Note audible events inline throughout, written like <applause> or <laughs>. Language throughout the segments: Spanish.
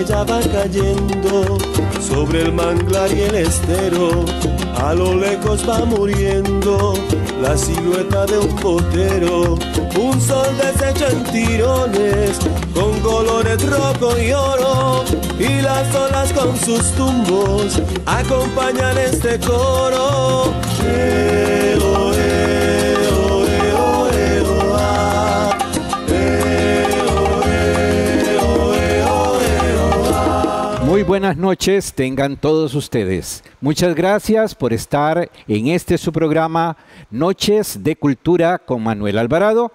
ella va cayendo sobre el manglar y el estero. A lo lejos va muriendo la silueta de un potero, un sol deshecho en tirones, con colores rojo y oro, y las olas con sus tumbos acompañan este coro. buenas noches tengan todos ustedes. Muchas gracias por estar en este su programa Noches de Cultura con Manuel Alvarado.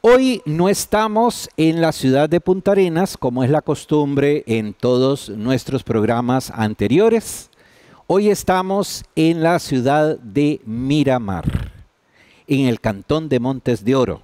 Hoy no estamos en la ciudad de Punta Arenas como es la costumbre en todos nuestros programas anteriores. Hoy estamos en la ciudad de Miramar, en el cantón de Montes de Oro.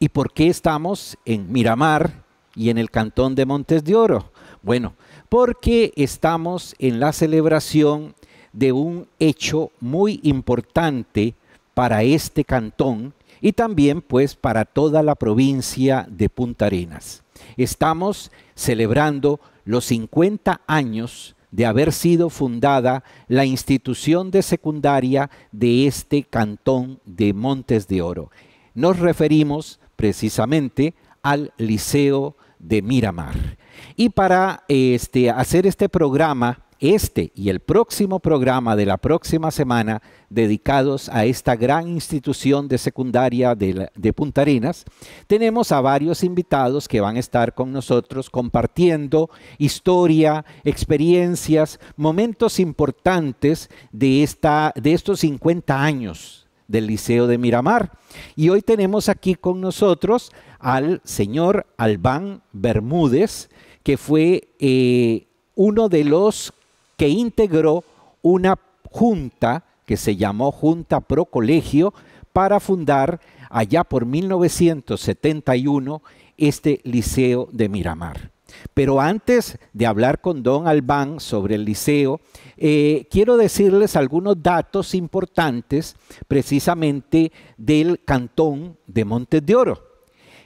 ¿Y por qué estamos en Miramar y en el cantón de Montes de Oro? Bueno, porque estamos en la celebración de un hecho muy importante para este cantón y también pues para toda la provincia de Punta Arenas. Estamos celebrando los 50 años de haber sido fundada la institución de secundaria de este cantón de Montes de Oro. Nos referimos precisamente al Liceo de Miramar. Y para este, hacer este programa, este y el próximo programa de la próxima semana dedicados a esta gran institución de secundaria de, Punta Arenas, tenemos a varios invitados que van a estar con nosotros compartiendo historia, experiencias, momentos importantes de, de estos 50 años del Liceo de Miramar. Y hoy tenemos aquí con nosotros al señor Albán Bermúdez, que fue eh, uno de los que integró una junta que se llamó Junta Pro Colegio para fundar allá por 1971 este Liceo de Miramar. Pero antes de hablar con don Albán sobre el liceo, eh, quiero decirles algunos datos importantes precisamente del cantón de Montes de Oro.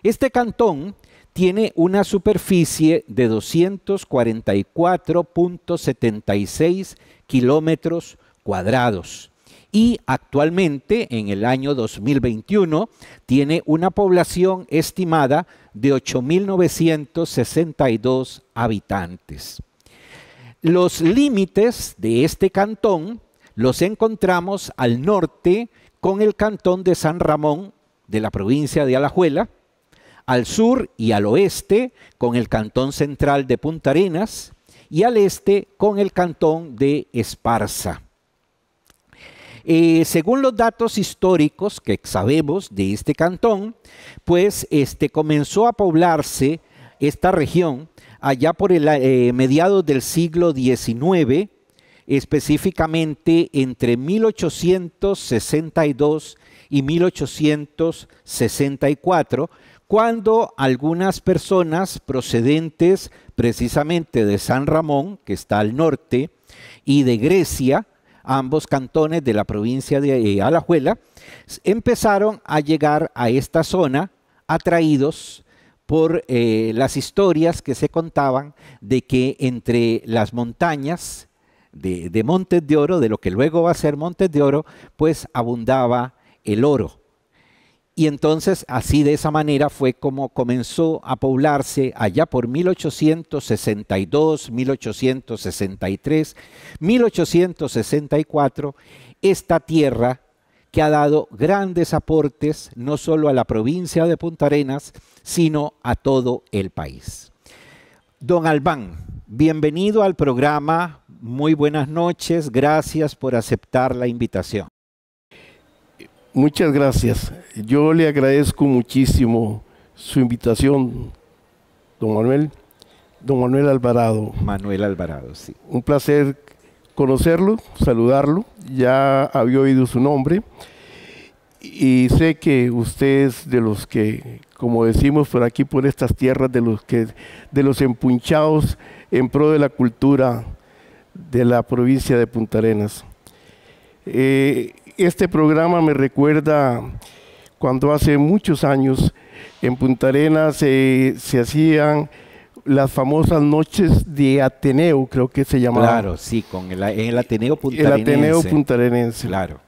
Este cantón tiene una superficie de 244.76 kilómetros cuadrados y actualmente en el año 2021 tiene una población estimada de 8.962 habitantes. Los límites de este cantón los encontramos al norte con el cantón de San Ramón de la provincia de Alajuela, al sur y al oeste con el cantón central de Punta Arenas y al este con el cantón de Esparza. Eh, según los datos históricos que sabemos de este cantón, pues este, comenzó a poblarse esta región allá por el eh, mediados del siglo XIX, específicamente entre 1862 y 1864, cuando algunas personas procedentes precisamente de San Ramón, que está al norte, y de Grecia, ambos cantones de la provincia de eh, Alajuela, empezaron a llegar a esta zona atraídos por eh, las historias que se contaban de que entre las montañas de Montes de Oro, de lo que luego va a ser Montes de Oro, pues abundaba el oro. Y entonces así de esa manera fue como comenzó a poblarse allá por 1862, 1863, 1864 esta tierra que ha dado grandes aportes no solo a la provincia de Punta Arenas, sino a todo el país. Don Albán, bienvenido al programa, muy buenas noches, gracias por aceptar la invitación. Muchas gracias. Yo le agradezco muchísimo su invitación, don Manuel. Don Manuel Alvarado. Manuel Alvarado, sí. Un placer conocerlo, saludarlo. Ya había oído su nombre. Y sé que usted es de los que, como decimos por aquí, por estas tierras, de los, que, de los empunchados en pro de la cultura de la provincia de Punta Arenas. Eh, este programa me recuerda cuando hace muchos años en Punta Arenas se, hacían las famosas noches de Ateneo, creo que se llamaba. Claro, sí, con el, Ateneo Puntarenense. El Ateneo Puntarenense. Claro.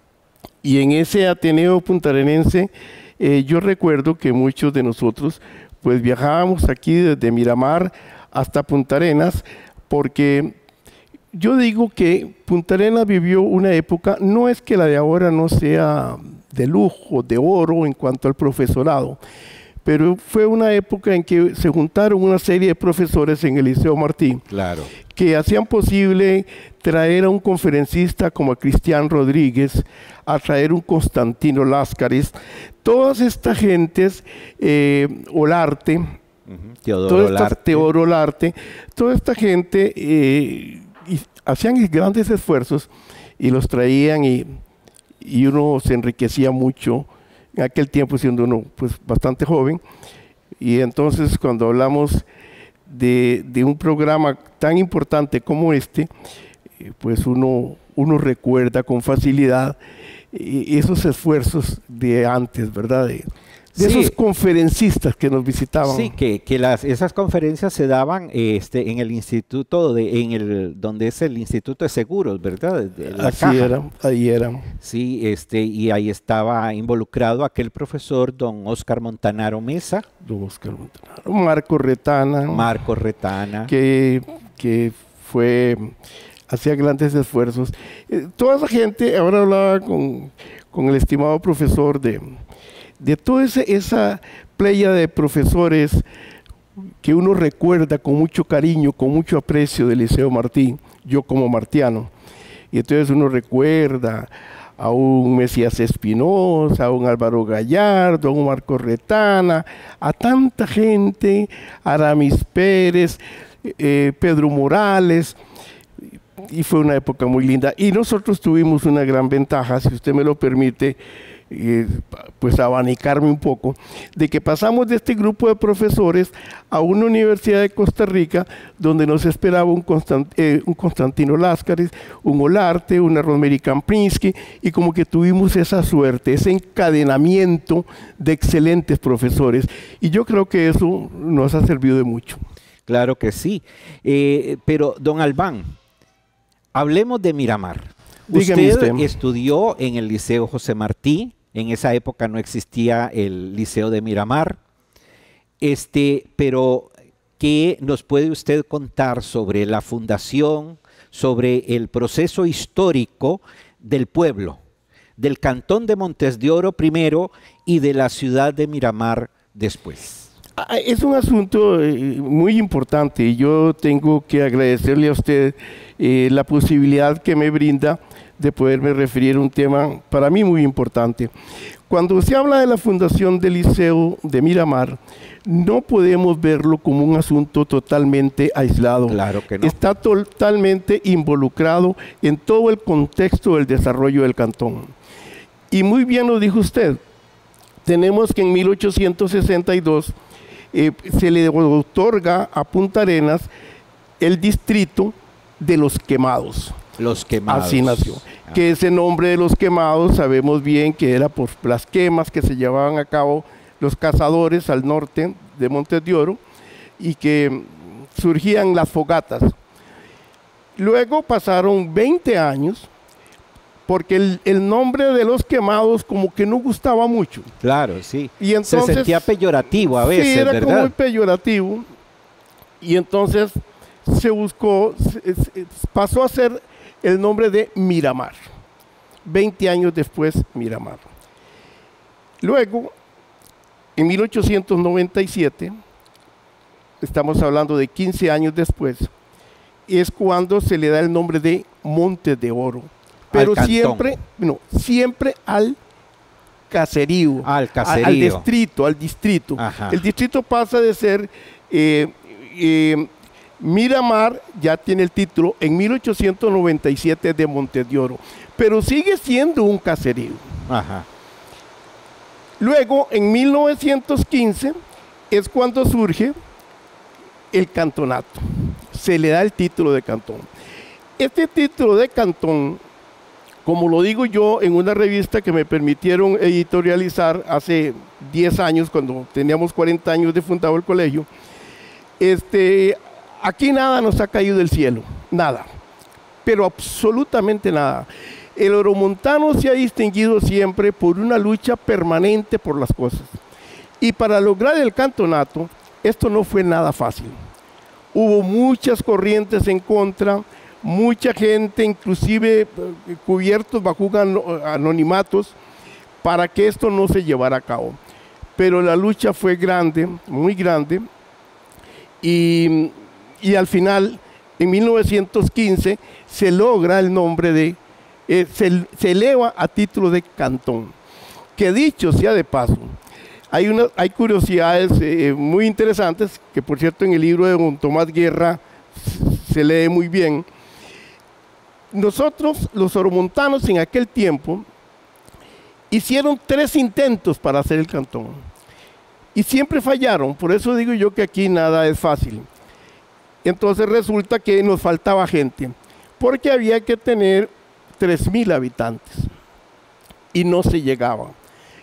Y en ese Ateneo Puntarenense, eh, yo recuerdo que muchos de nosotros, pues viajábamos aquí desde Miramar hasta Punta Arenas, porque yo digo que Punta Arenas vivió una época, no es que la de ahora no sea de lujo, de oro en cuanto al profesorado, pero fue una época en que se juntaron una serie de profesores en el Liceo Martín, que hacían posible traer a un conferencista como a Cristian Rodríguez, a traer un Constantino Láscaris, todas estas gentes, eh, Olarte, arte Teodoro, arte Olarte. Teodoro toda esta gente... Eh, hacían grandes esfuerzos y los traían y, uno se enriquecía mucho en aquel tiempo siendo uno pues bastante joven y entonces cuando hablamos de, un programa tan importante como este pues uno, uno recuerda con facilidad eh, esos esfuerzos de antes, ¿verdad? de esos conferencistas que nos visitaban. Sí, que, las, esas conferencias se daban este, en el instituto, de, en el, donde es el instituto de seguros, ¿verdad? Así era, ahí era. Sí, este, y ahí estaba involucrado aquel profesor, don Oscar Montanaro Mesa. Don Oscar Montanaro, Marco Retana. Marco Retana. Que, fue hacía grandes esfuerzos. Eh, toda esa gente, ahora hablaba con el estimado profesor de, de toda esa playa de profesores que uno recuerda con mucho cariño, con mucho aprecio del Liceo Martín, yo como martiano. Y entonces uno recuerda a un Mesías Espinosa, a un Álvaro Gallardo, a un Marco Retana, a tanta gente, Aramis Pérez, eh, Pedro Morales, y fue una época muy linda. Y nosotros tuvimos una gran ventaja, si usted me lo permite, pues abanicarme un poco, de que pasamos de este grupo de profesores a una universidad de Costa Rica donde nos esperaba un, eh, Constantino Láscaris, un Olarte, una Rosemary Kamprinsky, y como que tuvimos esa suerte, ese encadenamiento de excelentes profesores. Y yo creo que eso nos ha servido de mucho. Claro que sí. Eh, pero, don Albán, hablemos de Miramar. usted, estudió en el Liceo José Martí, en esa época no existía el Liceo de Miramar. Este, pero, ¿qué nos puede usted contar sobre la fundación, sobre el proceso histórico del pueblo, del cantón de Montes de Oro primero y de la ciudad de Miramar después? Ah, es un asunto eh, muy importante. y Yo tengo que agradecerle a usted eh, la posibilidad que me brinda de poderme referir a un tema para mí muy importante. Cuando se habla de la fundación del Liceo de Miramar, no podemos verlo como un asunto totalmente aislado. Claro que no. Está totalmente involucrado en todo el contexto del desarrollo del cantón. Y muy bien lo dijo usted. Tenemos que en 1862 eh, se le otorga a Punta Arenas el distrito de los quemados. Los quemados. Así nació. Ah. Que ese nombre de los quemados sabemos bien que era por las quemas que se llevaban a cabo los cazadores al norte de Montes de Oro y que surgían las fogatas. Luego pasaron 20 años porque el, nombre de los quemados como que no gustaba mucho. Claro, sí. Y entonces, se sentía peyorativo a veces, sí, era Como muy peyorativo. Y entonces se buscó, pasó a ser el nombre de Miramar. 20 años después, Miramar. Luego, en 1897, estamos hablando de 15 años después, es cuando se le da el nombre de Monte de Oro. Pero siempre, no, siempre al caserío, ah, al, caserío. distrito, al distrito. El distrito pasa de ser eh, eh, Miramar ya tiene el título en 1897 de Montes de Oro, pero sigue siendo un caserío. Luego, en 1915, es cuando surge el cantonato. Se le da el título de cantón. Este título de cantón, como lo digo yo en una revista que me permitieron editorializar hace 10 años, cuando teníamos 40 años de fundado el colegio, este, Aquí nada nos ha caído del cielo, nada, pero absolutamente nada. El oromontano se ha distinguido siempre por una lucha permanente por las cosas. Y para lograr el cantonato, esto no fue nada fácil. Hubo muchas corrientes en contra, mucha gente, inclusive eh, cubiertos bajo anonimatos, para que esto no se llevara a cabo. Pero la lucha fue grande, muy grande, y y al final, en 1915, se logra el nombre de, eh, se, eleva a título de cantón. Que dicho sea de paso, hay, curiosidades eh, eh, muy interesantes, que por cierto en el libro de Tomás Guerra se lee muy bien. Nosotros, los oromontanos en aquel tiempo, hicieron tres intentos para hacer el cantón. Y siempre fallaron, por eso digo yo que aquí nada es fácil. Entonces resulta que nos faltaba gente, porque había que tener 3.000 habitantes y no se llegaba.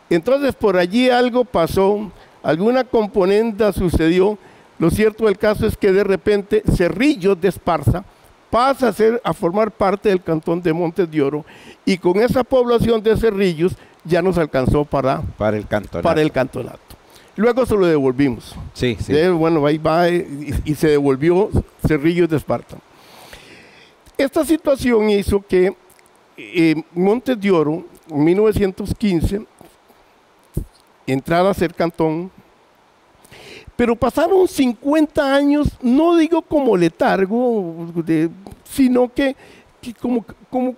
Entonces por allí algo pasó, alguna componenda sucedió. Lo cierto del caso es que de repente Cerrillos de Esparza pasa a, ser, a formar parte del cantón de Montes de Oro y con esa población de Cerrillos ya nos alcanzó para, para el cantón Para el cantonato. Luego se lo devolvimos. Sí, sí. bueno, bye eh, bye. Y, se devolvió Cerrillos de Esparta. Esta situación hizo que eh, Montes de Oro, en 1915, entrara a ser cantón. Pero pasaron 50 años, no digo como letargo, sino que, como,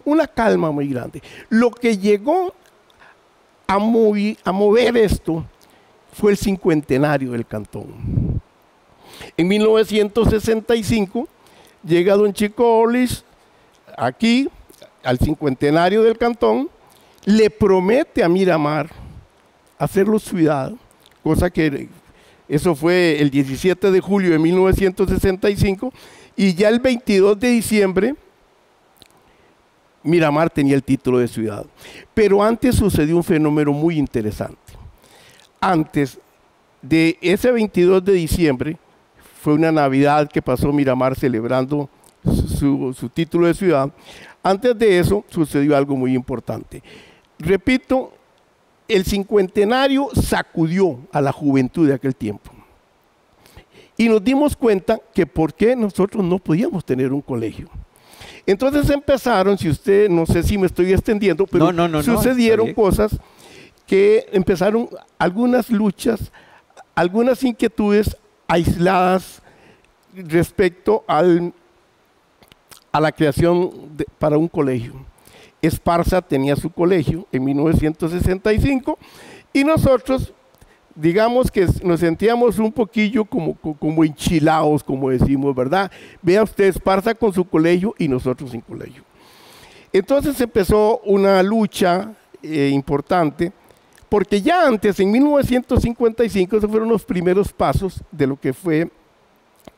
una calma muy grande. Lo que llegó a, a mover esto fue el cincuentenario del cantón. En 1965 llega don Chico Olis, aquí al cincuentenario del cantón, le promete a Miramar hacerlo ciudad, cosa que eso fue el 17 de julio de 1965, y ya el 22 de diciembre Miramar tenía el título de ciudad. Pero antes sucedió un fenómeno muy interesante antes de ese 22 de diciembre, fue una Navidad que pasó Miramar celebrando su, título de ciudad. Antes de eso sucedió algo muy importante. Repito, el cincuentenario sacudió a la juventud de aquel tiempo. Y nos dimos cuenta que por qué nosotros no podíamos tener un colegio. Entonces empezaron, si usted, no sé si me estoy extendiendo, pero sucedieron cosas que empezaron algunas luchas, algunas inquietudes aisladas respecto al, a la creación para un colegio. Esparza tenía su colegio en 1965 y nosotros, digamos que nos sentíamos un poquillo como, como enchilados, como decimos, ¿verdad? Vea usted, Esparza con su colegio y nosotros sin colegio. Entonces empezó una lucha eh, importante porque ya antes, en 1955, esos fueron los primeros pasos de lo que fue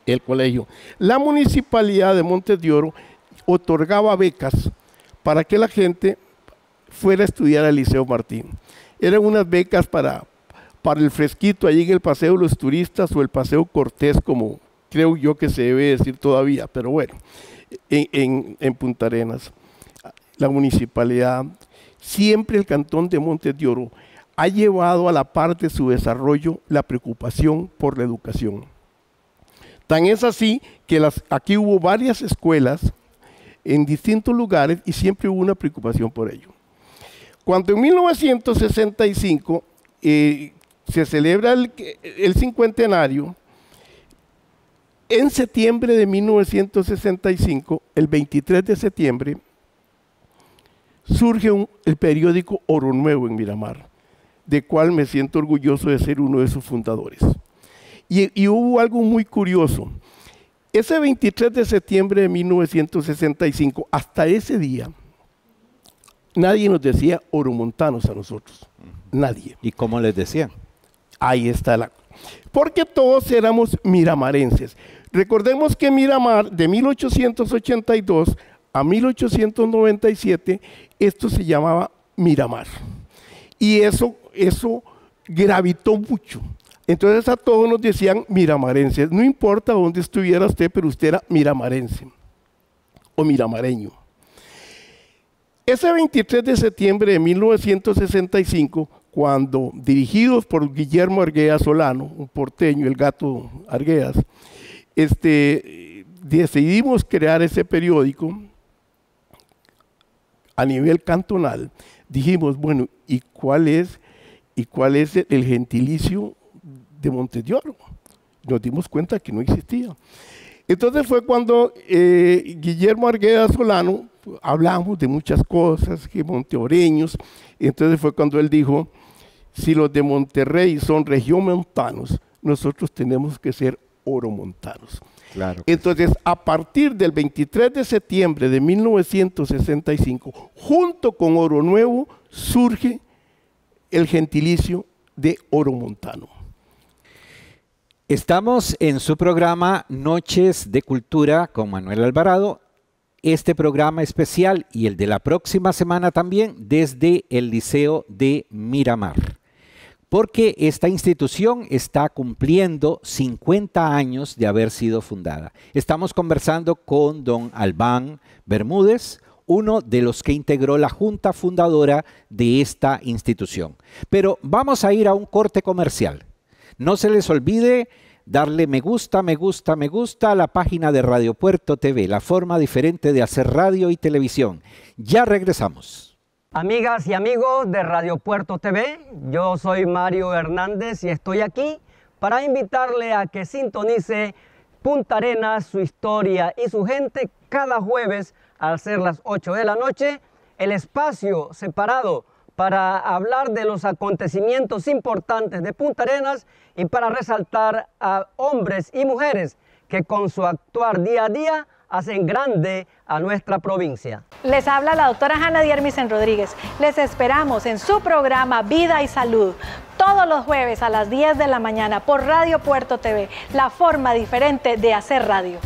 el colegio. La municipalidad de Montes de Oro otorgaba becas para que la gente fuera a estudiar al Liceo Martín. Eran unas becas para, para el fresquito allí en el Paseo de los Turistas o el Paseo Cortés, como creo yo que se debe decir todavía, pero bueno, en, en Punta Arenas. La municipalidad, siempre el cantón de Montes de Oro ha llevado a la parte de su desarrollo la preocupación por la educación. Tan es así que aquí hubo varias escuelas en distintos lugares y siempre hubo una preocupación por ello. Cuando en 1965 eh, se celebra el, cincuentenario, en septiembre de 1965, el 23 de septiembre, surge el periódico Oro Nuevo en Miramar de cual me siento orgulloso de ser uno de sus fundadores. Y, hubo algo muy curioso. Ese 23 de septiembre de 1965, hasta ese día, nadie nos decía oromontanos a nosotros. Nadie. ¿Y cómo les decía Ahí está la... Porque todos éramos miramarenses. Recordemos que Miramar, de 1882 a 1897, esto se llamaba Miramar. Y eso eso gravitó mucho. Entonces a todos nos decían miramarenses, no importa dónde estuviera usted, pero usted era miramarense o miramareño. Ese 23 de septiembre de 1965, cuando dirigidos por Guillermo Argueas Solano, un porteño, el gato Argueas, este, decidimos crear ese periódico a nivel cantonal, dijimos, bueno, ¿y cuál es ¿Y cuál es el gentilicio de Montedioro? Nos dimos cuenta que no existía. Entonces fue cuando eh, Guillermo Argueda Solano, hablamos de muchas cosas, que monteoreños, entonces fue cuando él dijo, si los de Monterrey son montanos, nosotros tenemos que ser oromontanos. Claro entonces, a partir del 23 de septiembre de 1965, junto con Oro Nuevo, surge el gentilicio de Oromontano. Estamos en su programa Noches de Cultura con Manuel Alvarado. Este programa especial y el de la próxima semana también desde el Liceo de Miramar. Porque esta institución está cumpliendo 50 años de haber sido fundada. Estamos conversando con don Albán Bermúdez, uno de los que integró la junta fundadora de esta institución. Pero vamos a ir a un corte comercial. No se les olvide darle me gusta, me gusta, me gusta a la página de Radio Puerto TV, la forma diferente de hacer radio y televisión. Ya regresamos. Amigas y amigos de Radio Puerto TV, yo soy Mario Hernández y estoy aquí para invitarle a que sintonice Punta Arenas, su historia y su gente cada jueves al ser las 8 de la noche, el espacio separado para hablar de los acontecimientos importantes de Punta Arenas y para resaltar a hombres y mujeres que con su actuar día a día hacen grande a nuestra provincia. Les habla la doctora Hanna Diermisen Rodríguez. Les esperamos en su programa Vida y Salud, todos los jueves a las 10 de la mañana por Radio Puerto TV, la forma diferente de hacer radio.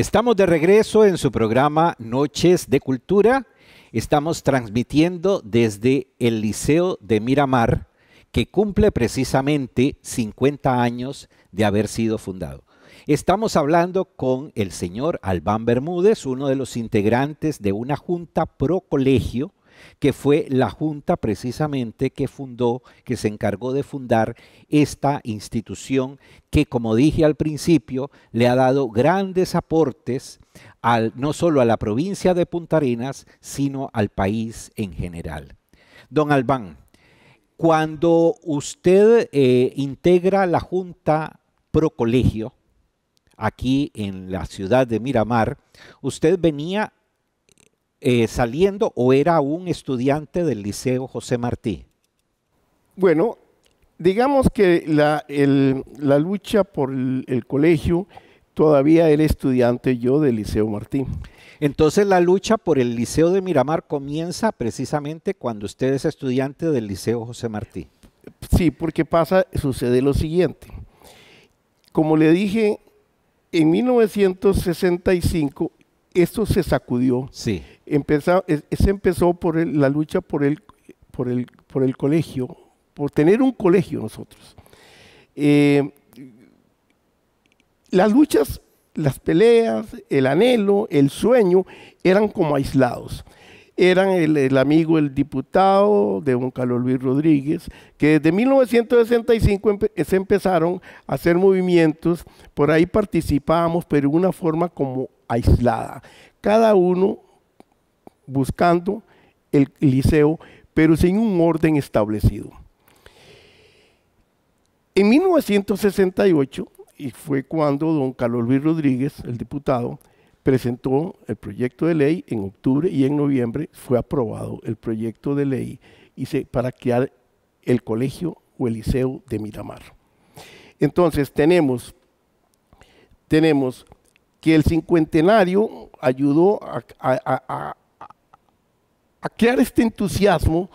Estamos de regreso en su programa Noches de Cultura. Estamos transmitiendo desde el Liceo de Miramar, que cumple precisamente 50 años de haber sido fundado. Estamos hablando con el señor Albán Bermúdez, uno de los integrantes de una junta pro colegio que fue la junta precisamente que fundó, que se encargó de fundar esta institución que, como dije al principio, le ha dado grandes aportes no solo a la provincia de Punta Arenas, sino al país en general. Don Albán, cuando usted eh, integra la Junta Pro Colegio, aquí en la ciudad de Miramar, usted venía eh, saliendo o era un estudiante del Liceo José Martí? Bueno, digamos que la, lucha por el, el, colegio todavía era estudiante yo del Liceo Martí. Entonces la lucha por el Liceo de Miramar comienza precisamente cuando usted es estudiante del Liceo José Martí. Sí, porque pasa, sucede lo siguiente. Como le dije, en 1965 esto se sacudió. Sí. Empezó, e, se empezó por la lucha por el, colegio, por tener un colegio nosotros. Eh, las luchas, las peleas, el anhelo, el sueño eran como aislados eran el, amigo, el diputado de don Carlos Luis Rodríguez, que desde 1965 se empezaron a hacer movimientos, por ahí participábamos, pero de una forma como aislada, cada uno buscando el liceo, pero sin un orden establecido. En 1968, y fue cuando don Carlos Luis Rodríguez, el diputado, presentó el proyecto de ley en octubre y en noviembre fue aprobado el proyecto de ley y se, para crear el colegio o el liceo de Miramar. Entonces tenemos, tenemos que el cincuentenario ayudó a, crear este entusiasmo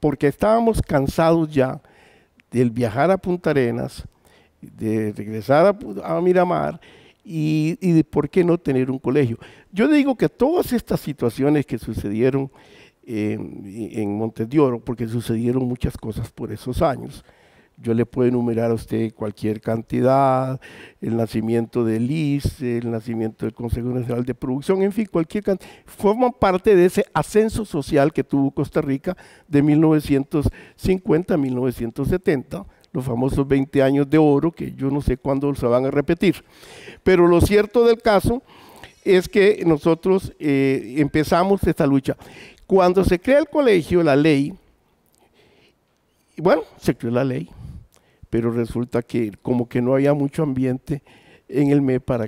porque estábamos cansados ya del viajar a Punta Arenas, de regresar a Miramar y, de por qué no tener un colegio. Yo digo que todas estas situaciones que sucedieron em, en Montes de Oro, porque sucedieron muchas cosas por esos años, yo le puedo enumerar a usted cualquier cantidad, el nacimiento del ICE, el nacimiento del Consejo Nacional de Producción, en fin, cualquier cantidad. Forman parte de ese ascenso social que tuvo Costa Rica de 1950 a 1970 los famosos 20 años de oro, que yo no sé cuándo se van a repetir. Pero lo cierto del caso es que nosotros eh, empezamos esta lucha. Cuando se crea el colegio, la ley, bueno, se creó la ley, pero resulta que como que no había mucho ambiente en el ME para,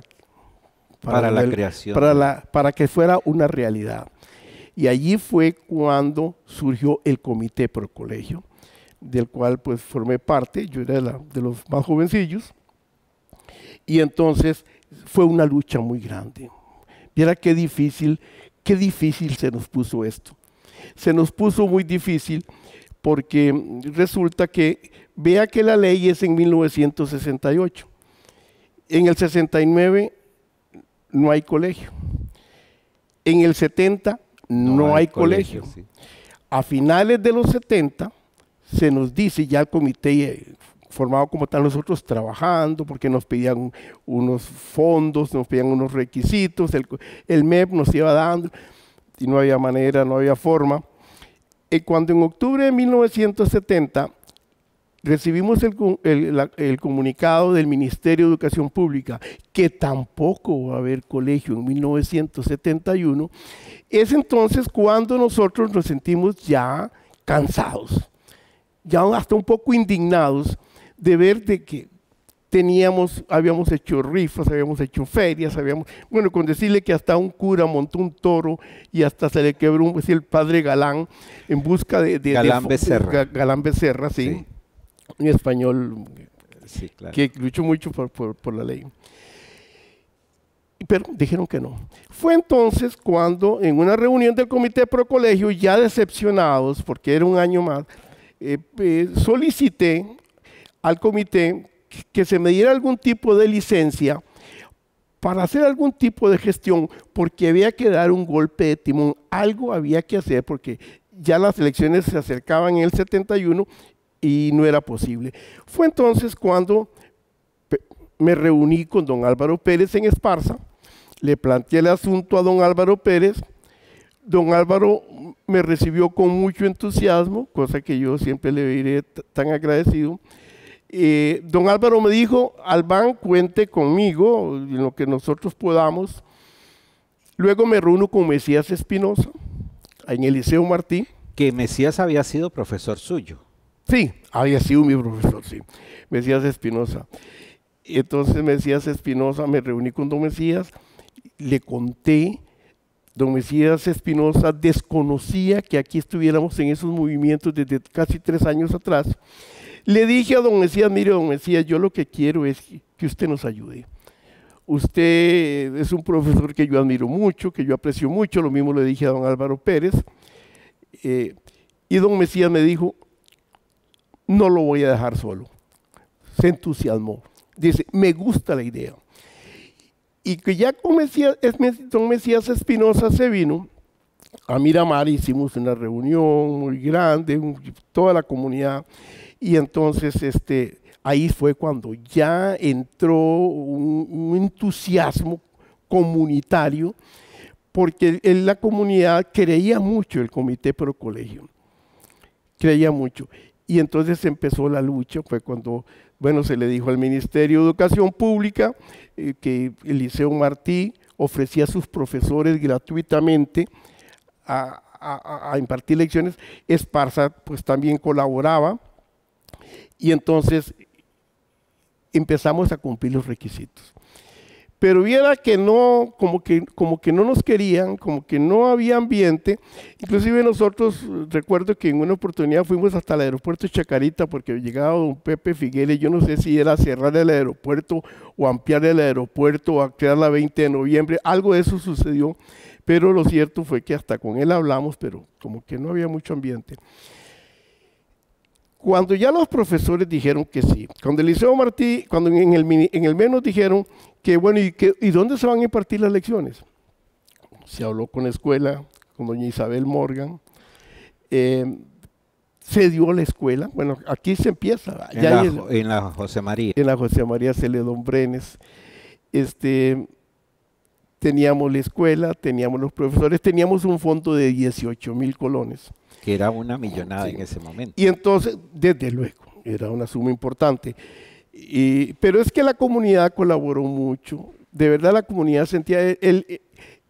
para, la, creación. Para, la, para que fuera una realidad. Y allí fue cuando surgió el comité por colegio, del cual pues formé parte, yo era de, los más jovencillos, y entonces fue una lucha muy grande. Viera qué difícil, qué difícil se nos puso esto. Se nos puso muy difícil porque resulta que, vea que la ley es en 1968. En el 69 no hay colegio. En el 70 no, hay, colegio. A finales de los 70 se nos dice ya el comité eh, formado como están nosotros trabajando, porque nos pedían unos fondos, nos pedían unos requisitos, el, MEP nos iba dando, y no había manera, no había forma. Y eh, cuando en octubre de 1970 recibimos el, comunicado del Ministerio de Educación Pública, que tampoco va a haber colegio en 1971, es entonces cuando nosotros nos sentimos ya cansados ya hasta un poco indignados de ver de que teníamos, habíamos hecho rifas, habíamos hecho ferias, habíamos, bueno, con decirle que hasta un cura montó un toro y hasta se le quebró un, el padre Galán en busca de... Galán Becerra. Galán Becerra, sí, en un español sí, claro. que luchó mucho por, por, la ley. Pero dijeron que no. Fue entonces cuando en una reunión del comité pro colegio, ya decepcionados, porque era un año más, eh, solicité al comité que se me diera algún tipo de licencia para hacer algún tipo de gestión, porque había que dar un golpe de timón, algo había que hacer, porque ya las elecciones se acercaban en el 71 y no era posible. Fue entonces cuando me reuní con don Álvaro Pérez en Esparza, le planteé el asunto a don Álvaro Pérez, don Álvaro me recibió con mucho entusiasmo, cosa que yo siempre le diré tan agradecido. Eh, don Álvaro me dijo, Albán, cuente conmigo en lo que nosotros podamos. Luego me reúno con Mesías Espinosa en el Liceo Martí. Que Mesías había sido profesor suyo. Sí, había sido mi profesor, sí. Mesías Espinosa. Entonces Mesías Espinosa, me reuní con don Mesías, le conté Don Mesías Espinosa desconocía que aquí estuviéramos en esos movimientos desde casi tres años atrás. Le dije a don Mesías, mire don Mesías, yo lo que quiero es que usted nos ayude. Usted es un profesor que yo admiro mucho, que yo aprecio mucho, lo mismo le dije a don Álvaro Pérez. Eh, y don Mesías me dijo, no lo voy a dejar solo. Se entusiasmó. Dice, me gusta la idea y que ya con Mesías, don Mesías Espinosa se vino a Miramar, hicimos una reunión muy grande, toda la comunidad, y entonces este, ahí fue cuando ya entró un, entusiasmo comunitario, porque la comunidad creía mucho el comité pro colegio, creía mucho. Y entonces empezó la lucha, fue cuando bueno, se le dijo al Ministerio de Educación Pública eh, que el Liceo Martí ofrecía a sus profesores gratuitamente a, a, impartir lecciones. Esparza pues también colaboraba y entonces empezamos a cumplir los requisitos pero viera que no, como que, como que no nos querían, como que no había ambiente. Inclusive nosotros, recuerdo que en una oportunidad fuimos hasta el aeropuerto de Chacarita porque llegaba don Pepe Figueres, yo no sé si era cerrar el aeropuerto o ampliar el aeropuerto o crear la 20 de noviembre, algo de eso sucedió, pero lo cierto fue que hasta con él hablamos, pero como que no había mucho ambiente. Cuando ya los profesores dijeron que sí, cuando el Liceo Martí, cuando en el, en el menos dijeron que bueno, ¿y, dónde se van a impartir las lecciones? Se habló con la escuela, con doña Isabel Morgan. Eh, se dio la escuela, bueno, aquí se empieza. En, ya la, en la, José María. En la José María Celedón Brenes. Este, teníamos la escuela, teníamos los profesores, teníamos un fondo de 18 mil colones. Que era una millonada en ese momento. Y entonces, desde luego, era una suma importante pero es que la comunidad colaboró mucho. De verdad la comunidad sentía... El,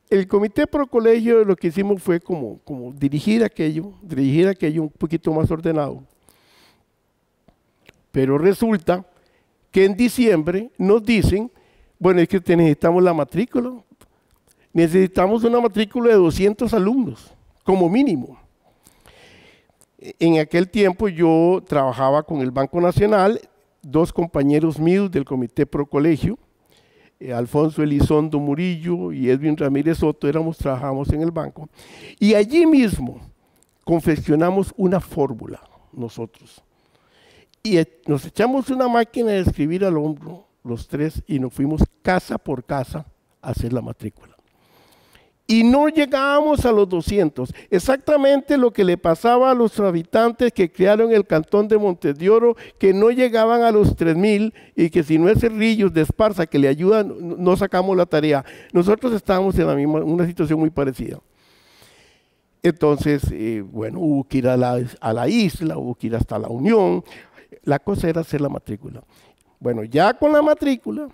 el, comité pro colegio lo que hicimos fue como, como dirigir aquello, dirigir aquello un poquito más ordenado. Pero resulta que en diciembre nos dicen, bueno, es que necesitamos la matrícula. Necesitamos una matrícula de 200 alumnos, como mínimo. E, en aquel tiempo yo trabajaba con el Banco Nacional, dos compañeros míos del Comité pro colegio, eh, Alfonso Elizondo Murillo y Edwin Ramírez Soto, éramos, trabajamos en el banco. Y allí mismo confeccionamos una fórmula nosotros. Y eh, nos echamos una máquina de escribir al hombro, los tres, y nos fuimos casa por casa a hacer la matrícula y no llegábamos a los 200. Exactamente lo que le pasaba a los habitantes que crearon el cantón de Oro, que no llegaban a los 3000 y que si no es Cerrillos de Esparza que le ayudan, no sacamos la tarea. Nosotros estábamos en la misma, una situación muy parecida. Entonces, eh, bueno, hubo que ir a la, a la isla, hubo que ir hasta la Unión. La cosa era hacer la matrícula. Bueno, ya con la matrícula,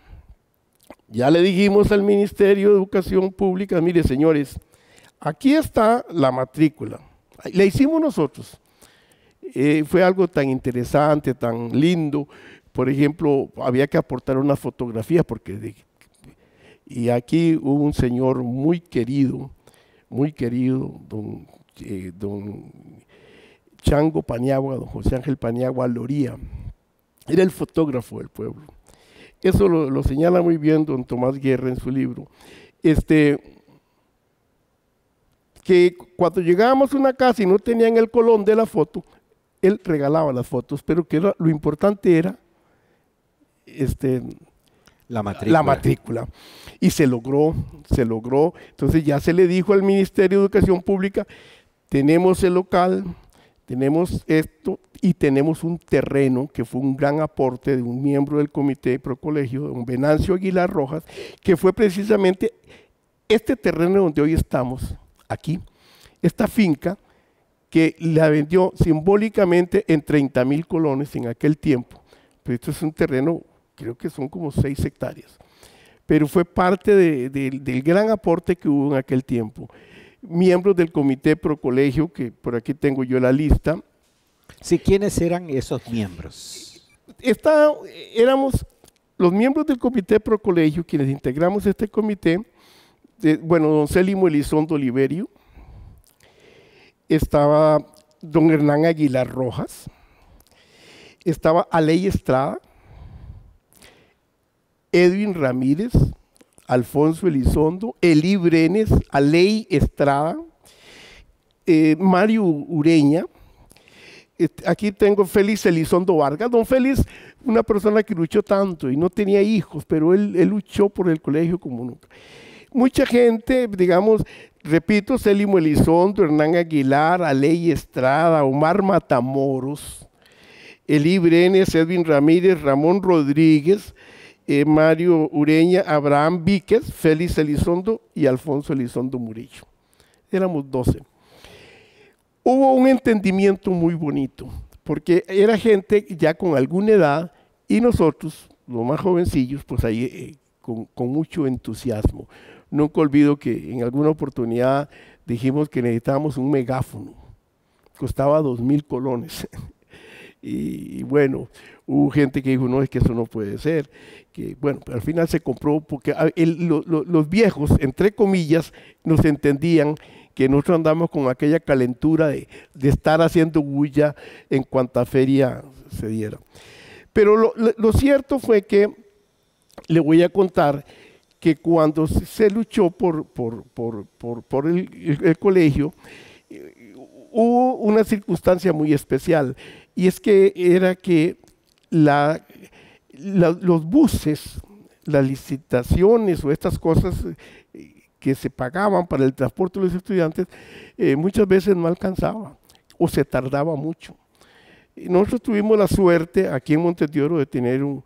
ya le dijimos al Ministerio de Educación Pública, mire señores, aquí está la matrícula. La hicimos nosotros. Eh, fue algo tan interesante, tan lindo. Por ejemplo, había que aportar una fotografía porque... y aquí hubo un señor muy querido, muy querido, don, eh, don Chango Paniagua, don José Ángel Paniagua Loría. Era el fotógrafo del pueblo. Eso lo, señala muy bien don Tomás Guerra en su libro. Este, que cuando llegábamos a una casa y no tenían el colón de la foto, él regalaba las fotos, pero que lo importante era este, la matrícula. la matrícula. Y se logró, se logró. Entonces ya se le dijo al Ministerio de Educación Pública, tenemos el local, tenemos esto y tenemos un terreno que fue un gran aporte de un miembro del comité de procolegio, don Venancio Aguilar Rojas, que fue precisamente este terreno donde hoy estamos, aquí, esta finca que la vendió simbólicamente en 30 mil colones en aquel tiempo. Pero esto es un terreno, creo que son como 6 hectáreas. Pero fue parte del gran aporte que hubo en aquel tiempo miembros del comité Pro Colegio, que por aquí tengo yo la lista. Sí, ¿quiénes eran esos miembros? éramos los miembros del comité Pro Colegio quienes integramos este comité, bueno, don Célimo Elizondo Oliverio, estaba don Hernán Aguilar Rojas, estaba Aley Estrada, Edwin Ramírez, Alfonso Elizondo, Eli Brenes, Aley Estrada, eh, Mario Ureña. Este, aquí tengo Félix Elizondo Vargas. Don Félix, una persona que luchó tanto y no tenía hijos, pero él, luchó por el colegio como nunca. Mucha gente, digamos, repito, Célimo Elizondo, Hernán Aguilar, Aley Estrada, Omar Matamoros, Eli Brenes, Edwin Ramírez, Ramón Rodríguez, eh, Mario Ureña, Abraham Víquez, Félix Elizondo y Alfonso Elizondo Murillo. Éramos 12. Hubo un entendimiento muy bonito, porque era gente ya con alguna edad y nosotros, los más jovencillos, pues ahí eh, con, mucho entusiasmo. Nunca olvido que en alguna oportunidad dijimos que necesitábamos un megáfono. Costaba dos mil colones. <laughs> y bueno, hubo gente que dijo, no, es que eso no puede ser. Que, bueno, al final se compró porque ah, los viejos, entre comillas, nos entendían que nosotros andamos con aquella calentura de, estar haciendo bulla en cuanta feria se diera. Pero lo, cierto fue que le voy a contar que cuando se luchó por, el, colegio, eh, hubo una circunstancia muy especial, y es que era que la, los buses, las licitaciones o estas cosas eh, que se pagaban para el transporte de los estudiantes, eh, muchas veces no alcanzaba o se tardaba mucho. nosotros tuvimos la suerte aquí en montetioro de tener un,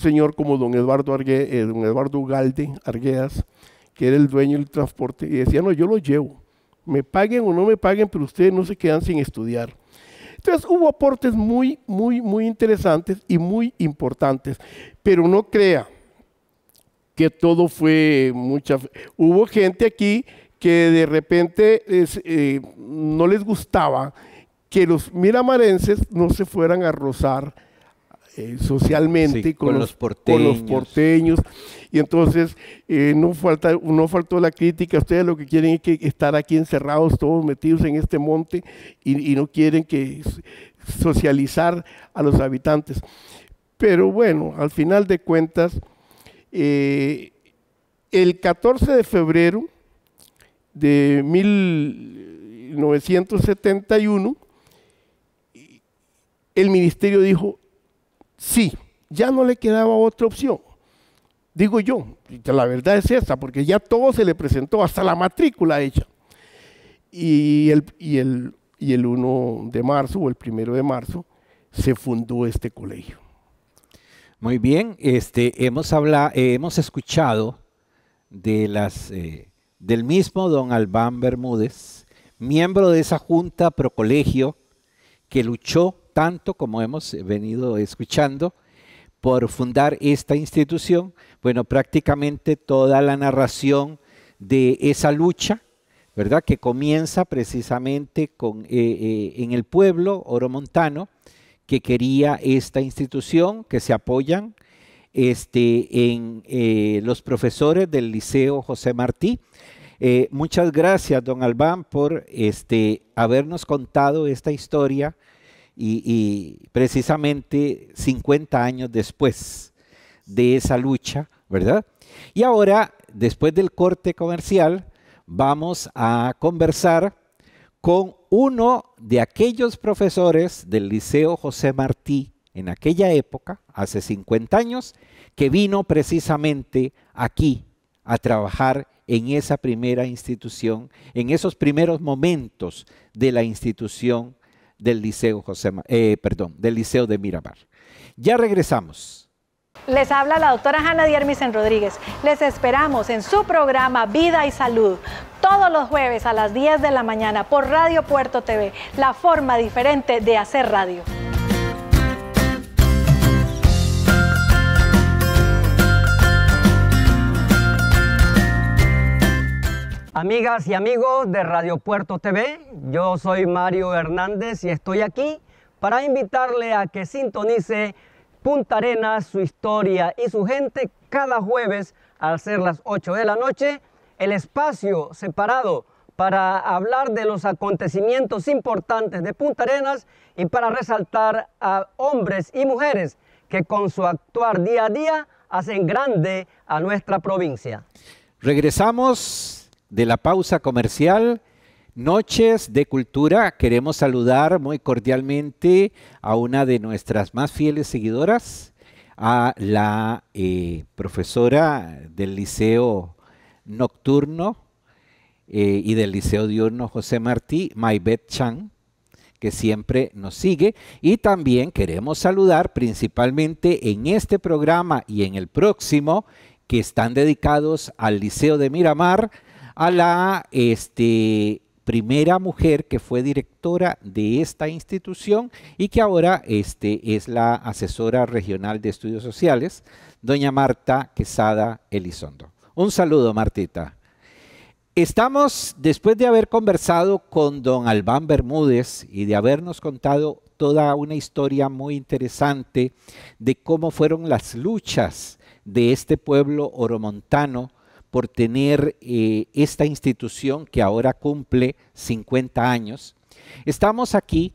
señor como don Eduardo, Argue, eh, don Eduardo Galde Arguedas, que era el dueño del transporte, y decía, no, yo lo llevo, me paguen o no me paguen, pero ustedes no se quedan sin estudiar. Entonces hubo aportes muy, muy, muy interesantes y muy importantes. Pero no crea que todo fue mucha... Hubo gente aquí que de repente eh, no les gustaba que los miramarenses no se fueran a rozar eh, socialmente con, los, porteños. Y entonces eh, no, falta, no faltó la crítica, ustedes lo que quieren es que estar aquí encerrados, todos metidos en este monte y, no quieren que socializar a los habitantes. Pero bueno, al final de cuentas, eh, el 14 de febrero de 1971, el ministerio dijo, sí, ya no le quedaba otra opción. Digo yo, la verdad es esta, porque ya todo se le presentó, hasta la matrícula hecha. Y el, y el, 1 de marzo o el 1 de marzo se fundó este colegio. Muy bien, este, hemos, hablado, eh, hemos escuchado de las, eh, del mismo don Albán Bermúdez, miembro de esa junta pro colegio que luchó tanto como hemos eh, venido escuchando, por fundar esta institución, bueno, prácticamente toda la narración de esa lucha, ¿verdad? Que comienza precisamente eh, eh, en el pueblo oromontano que quería esta institución, que se apoyan este, en los profesores del Liceo José Martí. muchas gracias, don Albán, por este, habernos contado esta historia y, precisamente 50 años después de esa lucha, ¿verdad? Y ahora, después del corte comercial, vamos a conversar con uno de aquellos profesores del Liceo José Martí en aquella época, hace 50 años, que vino precisamente aquí a trabajar en esa primera institución, en esos primeros momentos de la institución del Liceo eh, perdón, del Liceo de Miramar. Ya regresamos. Les habla la doctora Hanna Diermisen Rodríguez. Les esperamos en su programa Vida y Salud, todos los jueves a las 10 de la mañana por Radio Puerto TV, la forma diferente de hacer radio. Amigas y amigos de Radio Puerto TV, yo soy Mario Hernández y estoy aquí para invitarle a que sintonice Punta Arenas, su historia y su gente cada jueves al ser las 8 de la noche, el espacio separado para hablar de los acontecimientos importantes de Punta Arenas y para resaltar a hombres y mujeres que con su actuar día a día hacen grande a nuestra provincia. Regresamos de la pausa comercial. Noches de Cultura, queremos saludar muy cordialmente a una de nuestras más fieles seguidoras, a la eh, profesora del Liceo Nocturno eh, y del Liceo Diurno José Martí, Maybet Chan, que siempre nos sigue. Y también queremos saludar principalmente en este programa y en el próximo, que están dedicados al Liceo de Miramar, a la este, primera mujer que fue directora de esta institución y que ahora este, es la asesora regional de estudios sociales, doña Marta Quesada Elizondo. Un saludo, Martita. Estamos, después de haber conversado con don Albán Bermúdez y de habernos contado toda una historia muy interesante de cómo fueron las luchas de este pueblo oromontano por tener eh, esta institución que ahora cumple 50 años. Estamos aquí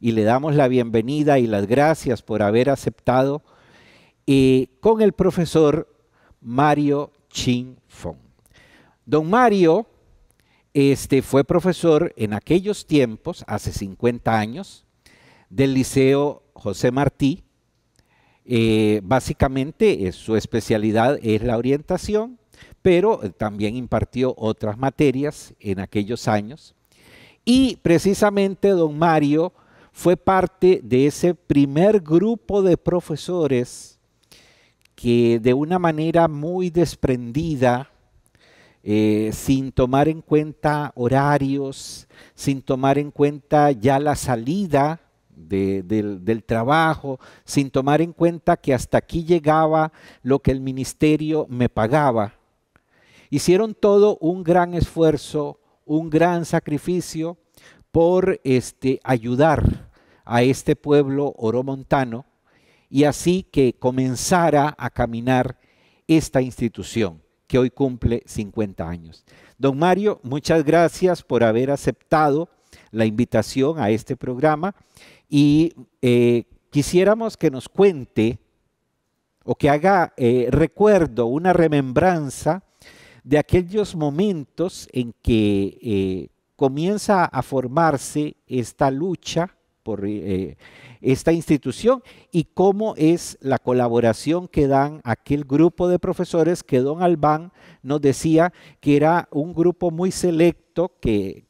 y le damos la bienvenida y las gracias por haber aceptado eh, con el profesor Mario Chin Fong. Don Mario este, fue profesor en aquellos tiempos, hace 50 años, del Liceo José Martí. Eh, básicamente su especialidad es la orientación pero eh, también impartió otras materias en aquellos años. Y precisamente don Mario fue parte de ese primer grupo de profesores que de una manera muy desprendida, eh, sin tomar en cuenta horarios, sin tomar en cuenta ya la salida del, trabajo, sin tomar en cuenta que hasta aquí llegaba lo que el ministerio me pagaba, hicieron todo un gran esfuerzo, un gran sacrificio por este, ayudar a este pueblo oromontano y así que comenzara a caminar esta institución que hoy cumple 50 años. Don Mario, muchas gracias por haber aceptado la invitación a este programa y eh, quisiéramos que nos cuente o que haga eh, recuerdo, una remembranza de aquellos momentos en que eh, comienza a formarse esta lucha por eh, esta institución y cómo es la colaboración que dan aquel grupo de profesores que don Albán nos decía que era un grupo muy selecto que,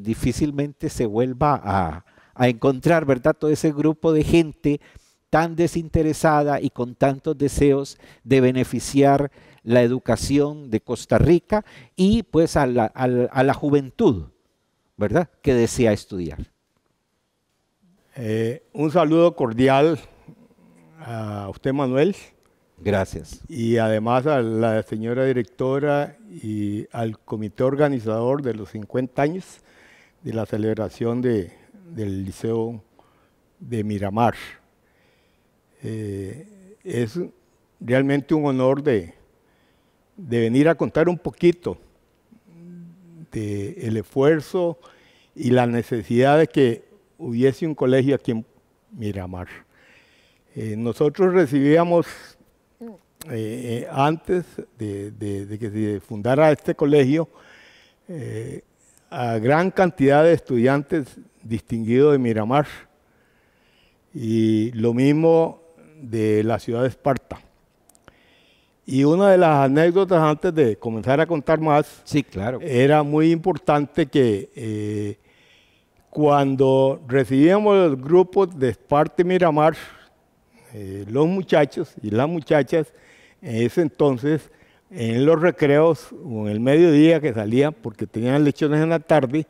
difícilmente se vuelva a, a encontrar, ¿verdad? Todo ese grupo de gente tan desinteresada y con tantos deseos de beneficiar la educación de Costa Rica y pues a la, juventud, ¿verdad? Que desea estudiar. Eh, un saludo cordial a usted, Manuel. Gracias. Y además a la señora directora y al comité organizador de los 50 años de la celebración del Liceo de Miramar. Eh, es realmente un honor de, de venir a contar un poquito del el esfuerzo y la necesidad de que hubiese un colegio aquí en Miramar. Eh, nosotros recibíamos, eh, eh, antes de, que se fundara este colegio, a gran cantidad de estudiantes distinguidos de Miramar y lo mismo de la ciudad de Esparta. Y una de las anécdotas antes de comenzar a contar más, sí, claro. era muy importante que eh, cuando recibíamos los grupos de Sparte Miramar, eh, los muchachos y las muchachas, en ese entonces, en los recreos o en el mediodía que salían, porque tenían lecciones en la tarde,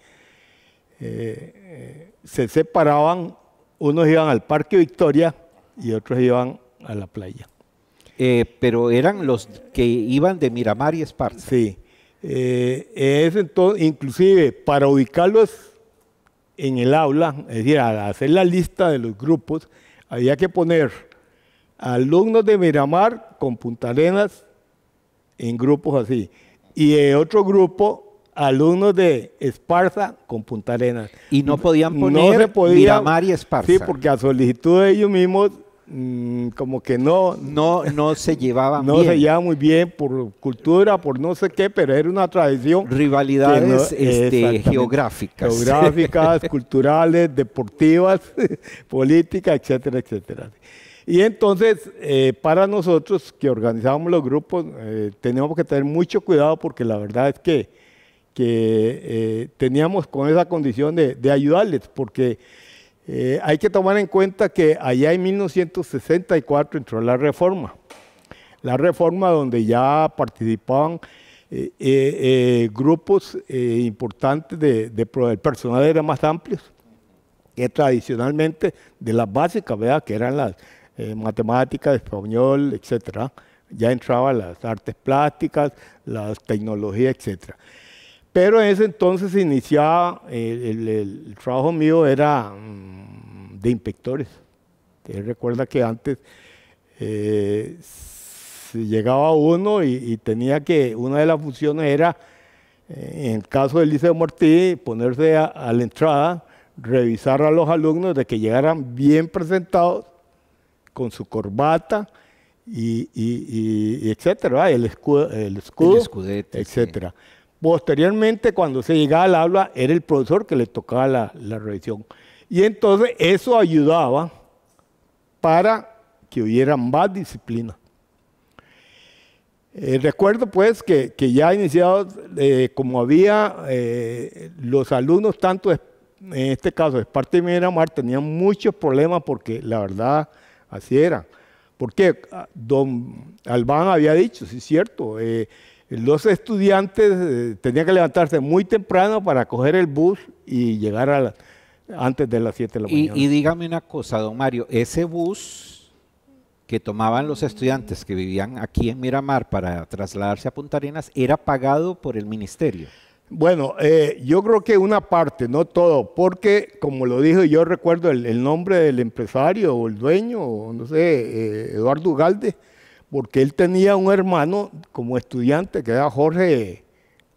eh, se separaban, unos iban al Parque Victoria y otros iban a la playa. Eh, pero eran los que iban de Miramar y Esparza. Sí. Eh, es inclusive, para ubicarlos en el aula, es decir, hacer la lista de los grupos, había que poner alumnos de Miramar con Punta Arenas en grupos así. Y de otro grupo, alumnos de Esparza con Punta Arenas. Y no podían poner Miramar y Esparza. Sí, porque a solicitud de ellos mismos Mm, como que no... No, no se llevaba <laughs> no bien. se muy bien por cultura, por no sé qué, pero era una tradición. Rivalidades este, geográficas. Geográficas, <laughs> culturales, deportivas, <laughs> políticas, etcétera, etcétera. Y entonces, eh, para nosotros que organizábamos los grupos, eh, teníamos que tener mucho cuidado porque la verdad es que, eh, teníamos con esa condición de, de ayudarles, porque eh, hay que tomar en cuenta que allá en 1964 entró la reforma, la reforma donde ya participaban eh, eh, grupos importantes de, el personal era más amplio, que tradicionalmente de las básicas, que eran las matemáticas, español, etcétera. Ya entraban las artes plásticas, las tecnologías, etcétera. Pero en ese entonces iniciaba, eh, el, trabajo mío era mm, de inspectores. Él recuerda que antes eh, llegaba uno y, tenía que, una de las funciones era, eh, en el caso del Liceo Martí, ponerse a, la entrada, revisar a los alumnos de que llegaran bien presentados, con su corbata, y, etcétera, el escudo, el etcétera. Posteriormente, cuando se llegaba al aula, era el profesor que le tocaba la, revisión. Y entonces eso ayudaba para que hubiera más disciplina. Eh, recuerdo pues que, ya iniciados, eh, como había eh, los alumnos, tanto en este caso de parte de Miramar, tenían muchos problemas porque la verdad así era. Porque ah, don Albán había dicho, sí es cierto, los estudiantes eh, tenían que levantarse muy temprano para coger el bus y llegar a antes de las 7 de la mañana. Y, dígame una cosa, don Mario, ese bus que tomaban los estudiantes que vivían aquí en Miramar para trasladarse a Punta Arenas, ¿era pagado por el ministerio? Bueno, eh, yo creo que una parte, no todo, porque como lo dijo, yo recuerdo el, nombre del empresario o el dueño, no sé, eh, Eduardo Galde porque él tenía un hermano como estudiante que era Jorge,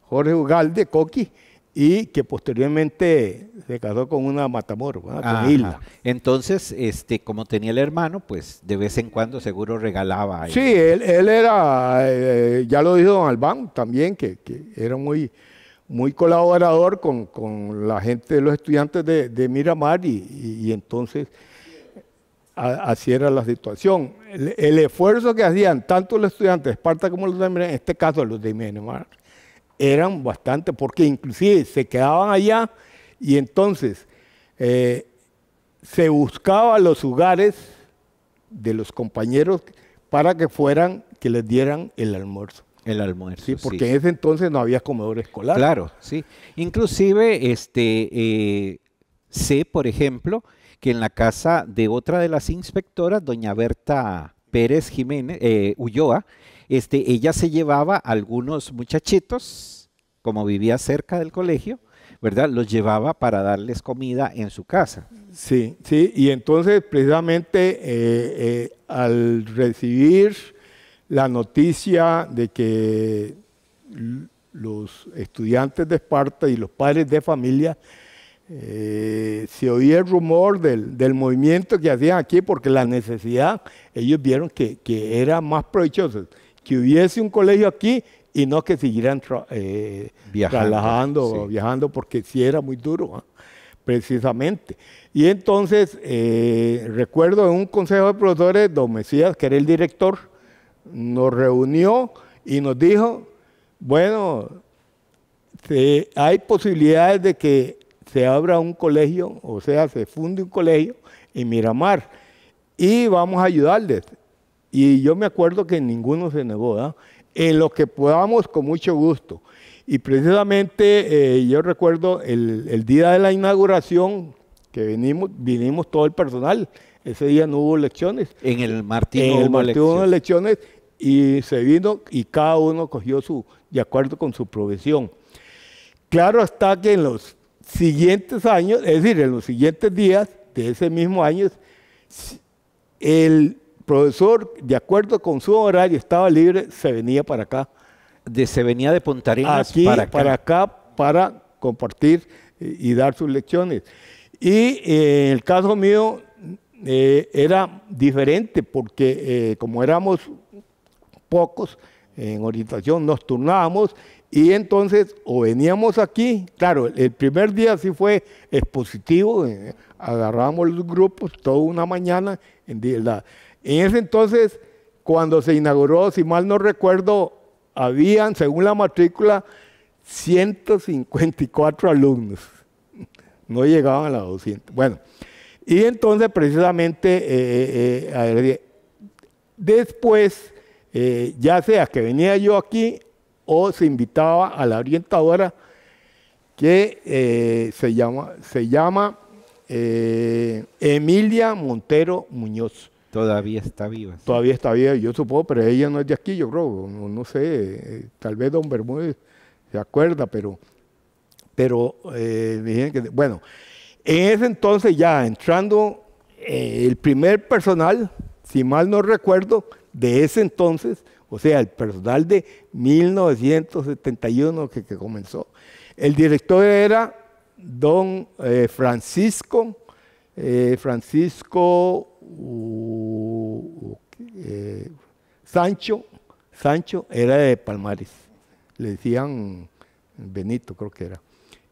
Jorge Ugalde Coqui, y que posteriormente se casó con una Matamoros, con Hilda. Entonces, este, como tenía el hermano, pues de vez en cuando seguro regalaba. Sí, él, era, eh, ya lo dijo don Albán también, que, era muy, muy colaborador con, la gente, de los estudiantes de, Miramar, y, y entonces así era la situación. El, esfuerzo que hacían tanto los estudiantes de Esparta como los de Menemar, en este caso los de Menemar, eran bastante, porque inclusive se quedaban allá y entonces eh, se buscaba los lugares de los compañeros para que fueran, que les dieran el almuerzo. El almuerzo. Sí, porque en ese entonces no había comedor escolar. Claro, sí. Inclusive, este, sé, eh, por ejemplo, que en la casa de otra de las inspectoras, doña Berta Pérez Jiménez, eh, Ulloa, este, ella se llevaba a algunos muchachitos, como vivía cerca del colegio, ¿verdad? Los llevaba para darles comida en su casa. Sí, sí, y entonces precisamente eh, eh, al recibir la noticia de que los estudiantes de Esparta y los padres de familia eh, se oía el rumor del, movimiento que hacían aquí porque la necesidad, ellos vieron que, era más provechoso que hubiese un colegio aquí y no que siguieran eh, viajando, viajando, porque sí era muy duro, ¿ah? precisamente. Y entonces, eh, recuerdo en un consejo de profesores, don Mesías, que era el director, nos reunió y nos dijo, bueno, hay posibilidades de que se abra un colegio, o sea, se funde un colegio en Miramar y vamos a ayudarles. Y yo me acuerdo que ninguno se negó, ¿eh? en lo que podamos con mucho gusto. Y precisamente eh, yo recuerdo el, día de la inauguración que vinimos, vinimos todo el personal. Ese día no hubo lecciones En el Martín, en el Martín hubo elecciones y se vino y cada uno cogió su, de acuerdo con su profesión Claro está que en los siguientes años, es decir, en los siguientes días de ese mismo año, el profesor, de acuerdo con su horario, estaba libre, se venía para acá. se venía de Pontarenas Aquí, para acá. para acá. Para compartir eh, y, dar sus lecciones. Y en eh, el caso mío eh, era diferente porque como éramos pocos en orientación, nos turnábamos y entonces, o veníamos aquí, claro, el primer día sí fue expositivo, agarrábamos eh, agarramos los grupos toda una mañana. En, en ese entonces, cuando se inauguró, si mal no recuerdo, habían, según la matrícula, 154 alumnos. No llegaban a la 200. Bueno, y entonces precisamente eh, eh, después, ya sea que venía yo aquí o se invitaba a la orientadora que eh, se llama, se llama eh, Emilia Montero Muñoz. Todavía está viva. Todavía está viva, yo supongo, pero ella no es de aquí, yo creo, no, sé, eh, tal vez don Bermúdez se acuerda, pero, pero bueno, en ese entonces ya entrando el primer personal, si mal no recuerdo, de ese entonces, o sea, el personal de 1971 que, comenzó. El director era don eh, Francisco, eh, Francisco uh, eh, Sancho, Sancho era de Palmares, le decían Benito creo que era.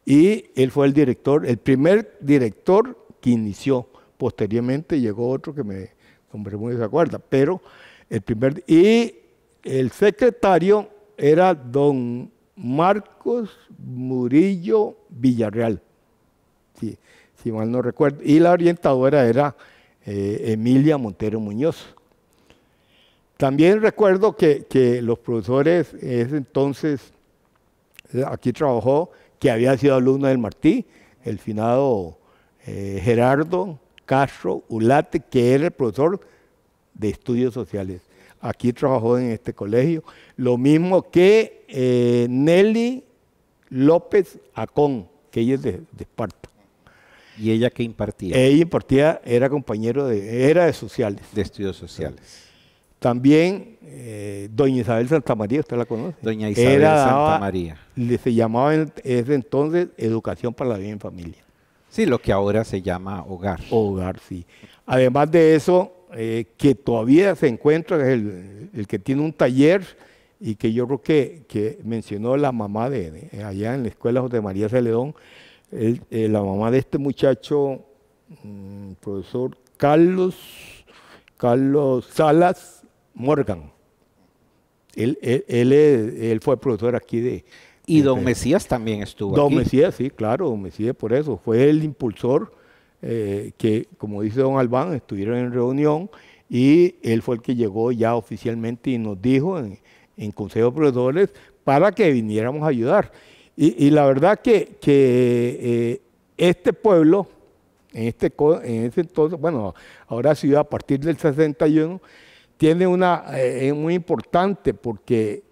Y él fue el director, el primer director que inició. Posteriormente llegó otro que me compré muy de pero el primer... Y el secretario era don Marcos Murillo Villarreal, si mal no recuerdo, y la orientadora era eh, Emilia Montero Muñoz. También recuerdo que, los profesores en ese entonces, eh, aquí trabajó, que había sido alumno del Martí, el finado eh, Gerardo Castro Ulate, que era el profesor de estudios sociales. Aquí trabajó en este colegio. Lo mismo que eh, Nelly López Acón, que ella es de, de, Esparta. ¿Y ella qué impartía? Ella impartía, era compañero de, era de sociales. De estudios sociales. También eh, doña Isabel Santa María, usted la conoce. Doña Isabel Santa María. Le, se llamaba en entonces Educación para la Vida en Familia. Sí, lo que ahora se llama hogar. Hogar, sí. Además de eso, eh, que todavía se encuentra, el, el, que tiene un taller y que yo creo que, que mencionó la mamá de, allá en la escuela José María Celedón, eh, la mamá de este muchacho, mm, profesor Carlos, Carlos Salas Morgan. Él, él, fue profesor aquí de, y don Mesías también estuvo. Don Mesías, sí, claro, don Mesías, por eso. Fue el impulsor eh, que, como dice don Albán, estuvieron en reunión y él fue el que llegó ya oficialmente y nos dijo en, Consejo de Proveedores para que viniéramos a ayudar. Y, la verdad que, eh, este pueblo, en este, en ese entonces, bueno, ahora ciudad a partir del 61, tiene una, eh, es muy importante porque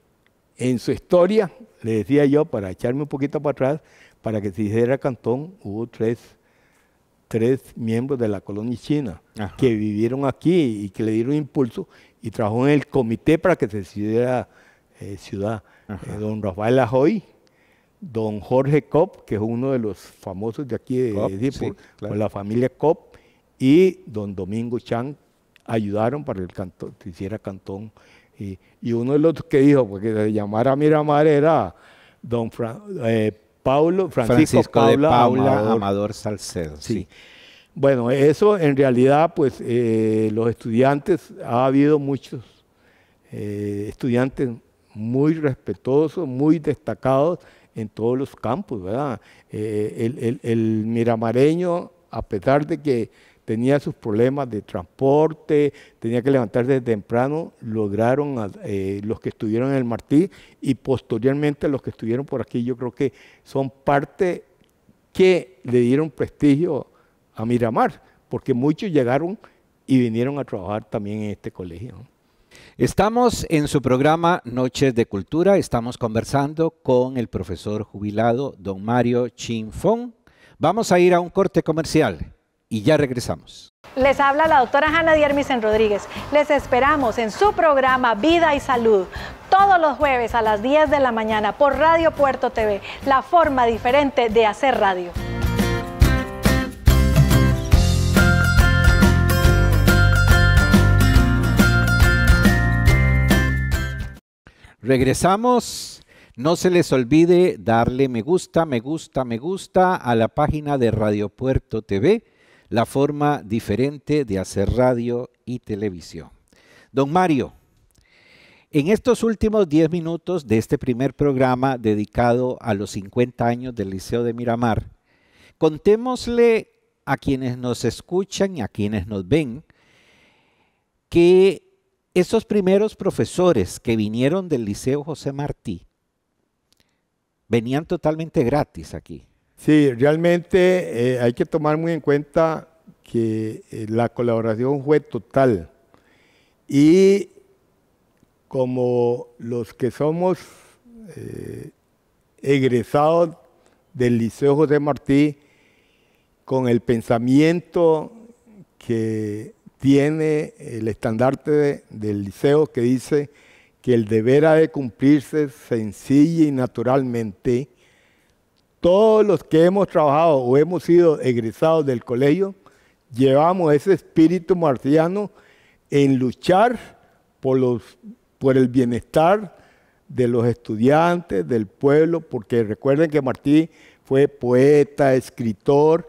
en su historia, le decía yo, para echarme un poquito para atrás, para que se hiciera cantón, hubo tres tres miembros de la colonia china que vivieron aquí y que le dieron impulso y trabajó en el comité para que se decidiera eh, ciudad. Eh, don Rafael Ajoy, don Jorge Cop, que es uno de los famosos de aquí de, la familia Cop, y don Domingo Chang ayudaron para el cantón, hiciera cantón. Y, uno de los que dijo, porque se llamara Miramar era don Francisco, eh, Paulo, Francisco, Paula, Paula Amador, Salcedo. Sí. Bueno, eso en realidad, pues eh, los estudiantes, ha habido muchos eh, estudiantes muy respetuosos, muy destacados en todos los campos, ¿verdad? Eh, el miramareño, a pesar de que tenía sus problemas de transporte, tenía que levantarse temprano, lograron eh, los que estuvieron en el Martí y posteriormente los que estuvieron por aquí, yo creo que son parte que le dieron prestigio a Miramar, porque muchos llegaron y vinieron a trabajar también en este colegio. Estamos en su programa Noches de Cultura, estamos conversando con el profesor jubilado don Mario Chinfón. Vamos a ir a un corte comercial y ya regresamos. Les habla la doctora Hanna Diermisen Rodríguez. Les esperamos en su programa Vida y Salud todos los jueves a las 10 de la mañana por Radio Puerto TV, la forma diferente de hacer radio. Regresamos. No se les olvide darle me gusta, me gusta, me gusta a la página de Radio Puerto TV la forma diferente de hacer radio y televisión. Don Mario, en estos últimos 10 minutos de este primer programa dedicado a los 50 años del Liceo de Miramar, contémosle a quienes nos escuchan y a quienes nos ven que esos primeros profesores que vinieron del Liceo José Martí venían totalmente gratis aquí. Sí, realmente eh, hay que tomar muy en cuenta que eh, la colaboración fue total. Y como los que somos eh, egresados del Liceo José Martí, con el pensamiento que tiene el estandarte del liceo que dice que el deber ha de cumplirse sencilla y naturalmente, todos los que hemos trabajado o hemos sido egresados del colegio, llevamos ese espíritu marciano en luchar por, los, por el bienestar de los estudiantes, del pueblo, porque recuerden que Martí fue poeta, escritor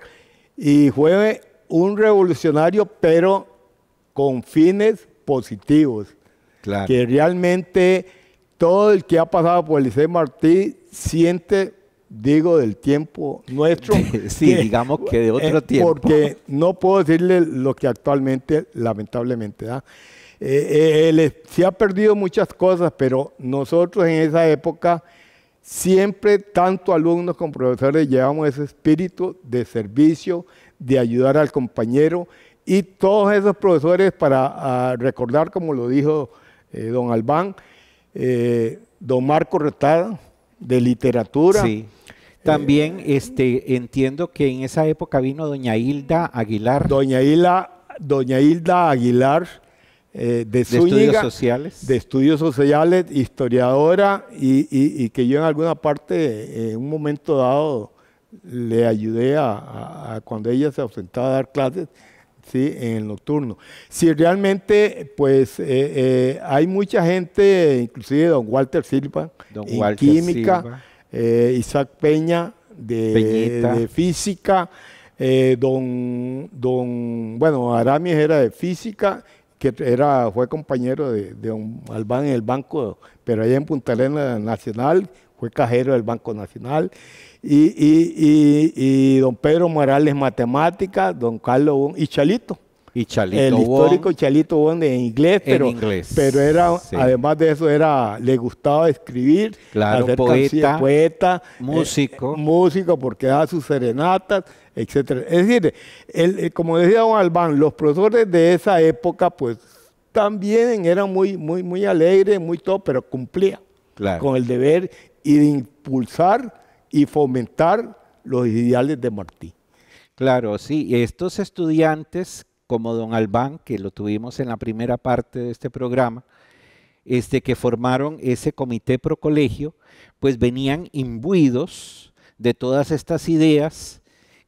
y fue un revolucionario, pero con fines positivos. Claro. Que realmente todo el que ha pasado por el Liceo Martí siente digo del tiempo nuestro. <laughs> sí, digamos que de otro tiempo. Porque no puedo decirle lo que actualmente, lamentablemente, da. ¿ah? Eh, eh, se ha perdido muchas cosas, pero nosotros en esa época siempre, tanto alumnos como profesores, llevamos ese espíritu de servicio, de ayudar al compañero y todos esos profesores, para ah, recordar, como lo dijo eh, don Albán, don Marco Retada, de literatura, sí. También este, entiendo que en esa época vino doña Hilda Aguilar. Doña Hilda, doña Hilda Aguilar eh, de, estudios sociales. De estudios sociales, historiadora, y, que yo en alguna parte, eh, en un momento dado, le ayudé a, cuando ella se ausentaba a dar clases. ¿sí? en el nocturno. Si realmente, pues, eh, hay mucha gente, inclusive don Walter Silva, en química, eh, Isaac Peña de, física, eh, don, don, bueno, Aramis era de física, que era, fue compañero de, de don Albán en el Banco, pero allá en Punta Arena Nacional, fue cajero del Banco Nacional, y, y don Pedro Morales matemática, don Carlos y Chalito. Y Chalito el histórico Chalito Bonde en inglés, pero, era, además de eso, era, le gustaba escribir, claro, hacer poeta, eh, músico, músico porque daba sus serenatas, etcétera. Es decir, eh, como decía don Albán, los profesores de esa época, pues también eran muy, muy, muy alegres, muy todo, pero cumplía con el deber y de impulsar y fomentar los ideales de Martí. Claro, sí, estos estudiantes como don Albán, que lo tuvimos en la primera parte de este programa, este, que formaron ese comité pro colegio, pues venían imbuidos de todas estas ideas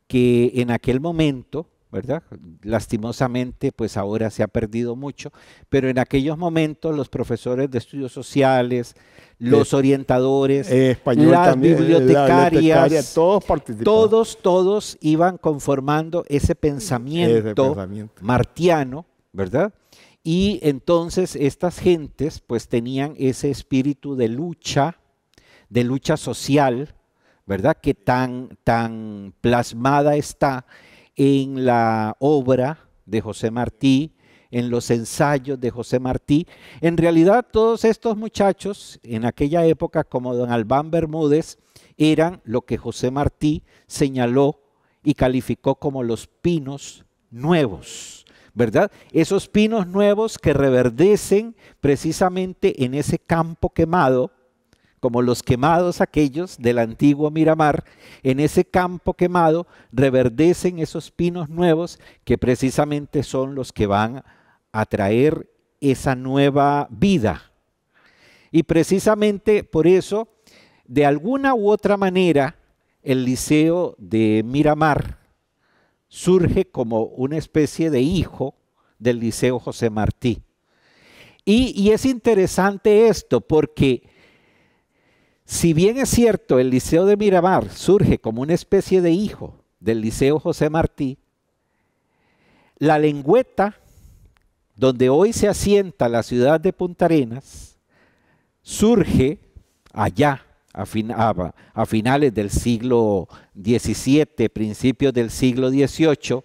que en aquel momento, ¿verdad? Lastimosamente, pues ahora se ha perdido mucho, pero en aquellos momentos los profesores de estudios sociales, los eh, orientadores, eh, las eh, bibliotecarias, bibliotecaria, todos Todos, todos iban conformando ese pensamiento, martiano, ¿verdad? Y entonces estas gentes pues tenían ese espíritu de lucha, de lucha social, ¿verdad? Que tan, tan plasmada está en la obra de José Martí, en los ensayos de José Martí. En realidad todos estos muchachos en aquella época como don Albán Bermúdez eran lo que José Martí señaló y calificó como los pinos nuevos. ¿verdad? Esos pinos nuevos que reverdecen precisamente en ese campo quemado, como los quemados aquellos del antiguo Miramar, en ese campo quemado reverdecen esos pinos nuevos que precisamente son los que van atraer esa nueva vida. Y precisamente por eso, de alguna u otra manera, el Liceo de Miramar surge como una especie de hijo del Liceo José Martí. Y, es interesante esto porque si bien es cierto, el Liceo de Miramar surge como una especie de hijo del Liceo José Martí, la lengüeta donde hoy se asienta la ciudad de Punta Arenas, surge allá a, finales del siglo XVII, principios del siglo XVIII,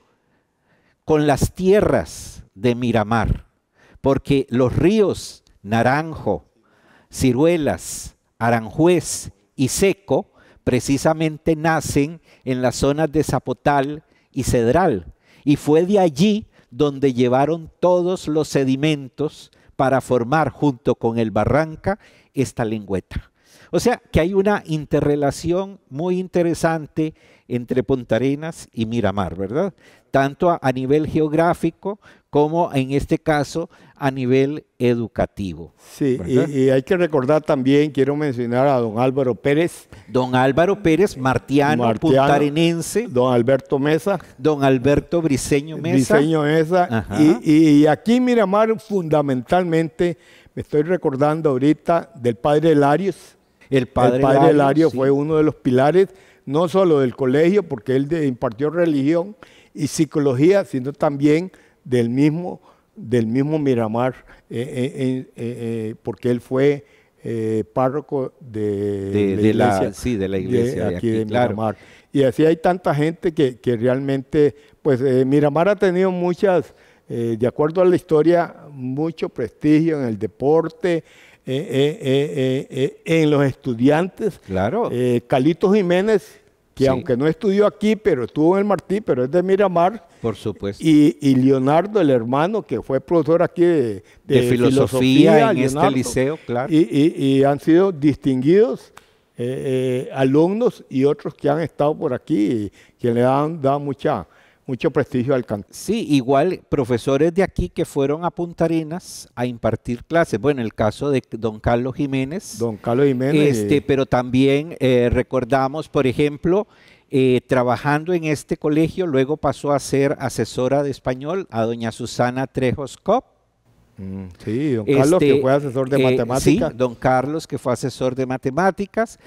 con las tierras de Miramar, porque los ríos Naranjo, Ciruelas, Aranjuez y Seco precisamente nacen en las zonas de Zapotal y Cedral, y fue de allí donde llevaron todos los sedimentos para formar junto con el barranca esta lengüeta. O sea que hay una interrelación muy interesante entre Punta y Miramar, ¿verdad? Tanto a, nivel geográfico como en este caso a nivel educativo. Sí, y, hay que recordar también, quiero mencionar a don Álvaro Pérez. Don Álvaro Pérez, martiano, puntarenense. Don Alberto Mesa. Don Alberto Briseño Mesa. Briseño Mesa. Y, aquí Miramar fundamentalmente, me estoy recordando ahorita del padre Larios. El padre, el padre Larios, fue uno de los pilares no solo del colegio, porque él impartió religión y psicología, sino también del mismo, del mismo Miramar, eh, eh, eh, porque él fue párroco de, la iglesia, sí, de la iglesia aquí, Miramar. Y así hay tanta gente que, realmente, pues Miramar ha tenido muchas, de acuerdo a la historia, mucho prestigio en el deporte, en los estudiantes. Claro. Calito Jiménez que aunque no estudió aquí, pero estuvo en el Martí, pero es de Miramar. Por supuesto. Y, Leonardo, el hermano, que fue profesor aquí de, filosofía, en este liceo, claro. Y, han sido distinguidos eh, eh, alumnos y otros que han estado por aquí y que le han dado mucha mucho prestigio al Sí, igual profesores de aquí que fueron a Puntarinas a impartir clases. Bueno, el caso de don Carlos Jiménez. Don Carlos Jiménez. Este, Pero también eh, recordamos, por ejemplo, eh, trabajando en este colegio, luego pasó a ser asesora de español a doña Susana Trejos Cop. Mm, sí, don Carlos que este, fue asesor de eh, matemáticas. Sí, don Carlos que fue asesor de matemáticas.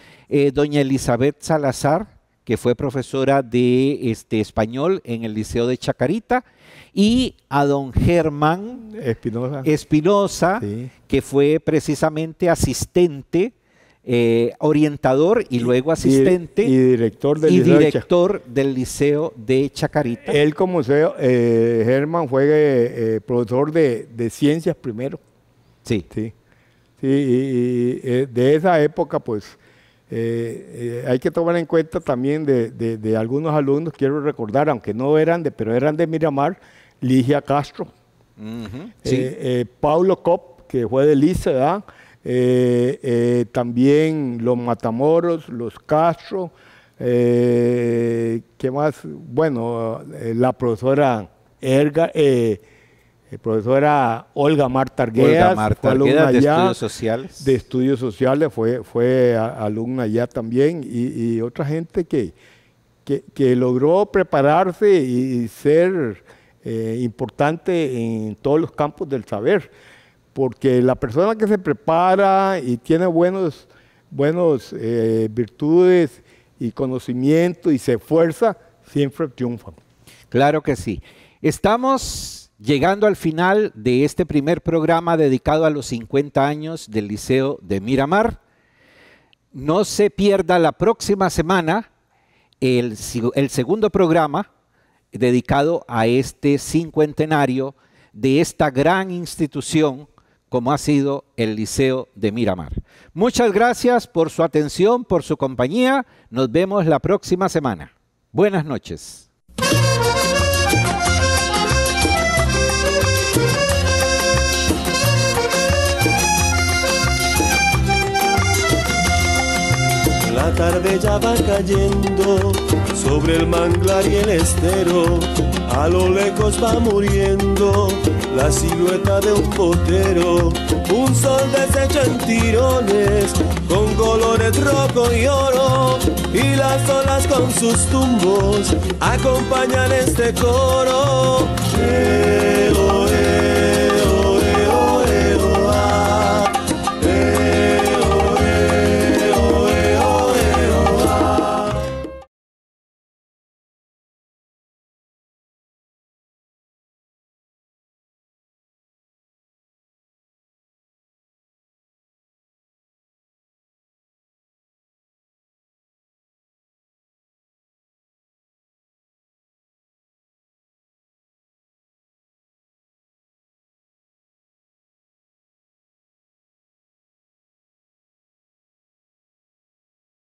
doña Elizabeth Salazar, que fue profesora de este, español en el Liceo de Chacarita, y a don Germán Espinosa, que fue precisamente asistente eh, orientador y luego asistente y, director, del, liceo de Chacarita. Él como eh, Germán fue eh, profesor de, de, ciencias primero. Sí. Sí, sí y, de esa época pues eh, eh, hay que tomar en cuenta también de, algunos alumnos, quiero recordar, aunque no eran de, pero eran de Miramar, Ligia Castro, eh, Paulo Cop, que fue de Lice, también los Matamoros, los Castro, ¿qué más? Bueno, la profesora Erga, profesor era Olga Marta Arguedas, Olga Marta de Estudios Sociales. De Estudios Sociales, fue, fue alumna ya también, y, otra gente que, logró prepararse y, ser eh, importante en todos los campos del saber, porque la persona que se prepara y tiene buenos, buenos eh, virtudes y conocimiento y se esfuerza, siempre triunfa. Claro que sí. Estamos llegando al final de este primer programa dedicado a los 50 años del Liceo de Miramar. No se pierda la próxima semana el, segundo programa dedicado a este cincuentenario de esta gran institución como ha sido el Liceo de Miramar. Muchas gracias por su atención, por su compañía. Nos vemos la próxima semana. Buenas noches. tarde ya va cayendo sobre el manglar y el estero. A lo lejos va muriendo la silueta de un potero, un sol deshecho en tirones con colores rojo y oro. Y las olas con sus tumbos acompañan este coro.